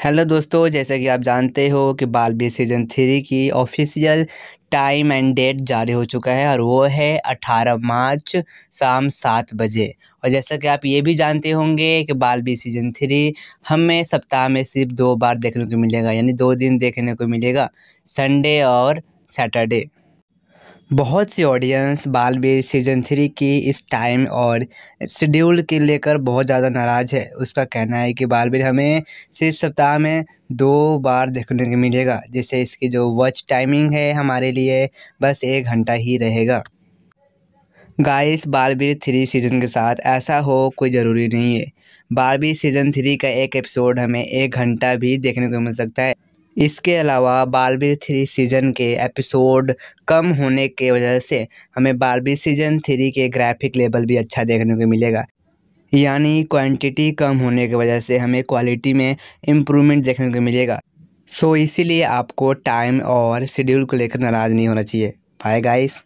hello दोस्तों जैसा कि आप जानते हो कि बालबी सीज़न थ्री की ऑफिशियल टाइम एंड डेट जारी हो चुका है और वो है 18 मार्च शाम सात बजे और जैसा कि आप ये भी जानते होंगे कि बालबी सीजन थ्री हमें सप्ताह में सिर्फ दो बार देखने को मिलेगा यानी दो दिन देखने को मिलेगा संडे और सैटरडे बहुत सी ऑडियंस बालबीर सीजन थ्री की इस टाइम और शेड्यूल के लेकर बहुत ज़्यादा नाराज़ है उसका कहना है कि बालबीर हमें सिर्फ सप्ताह में दो बार देखने को मिलेगा जिससे इसकी जो वॉच टाइमिंग है हमारे लिए बस एक घंटा ही रहेगा गाइस बारबीर थ्री सीज़न के साथ ऐसा हो कोई ज़रूरी नहीं है बारबीर सीज़न थ्री का एक एपिसोड हमें एक घंटा भी देखने को मिल सकता है इसके अलावा बालबीर थ्री सीजन के एपिसोड कम होने के वजह से हमें बालबीर सीजन थ्री के ग्राफिक लेवल भी अच्छा देखने को मिलेगा यानी क्वांटिटी कम होने की वजह से हमें क्वालिटी में इम्प्रूवमेंट देखने को मिलेगा सो so, इसीलिए आपको टाइम और शेड्यूल को लेकर नाराज़ नहीं होना चाहिए बाय गाइस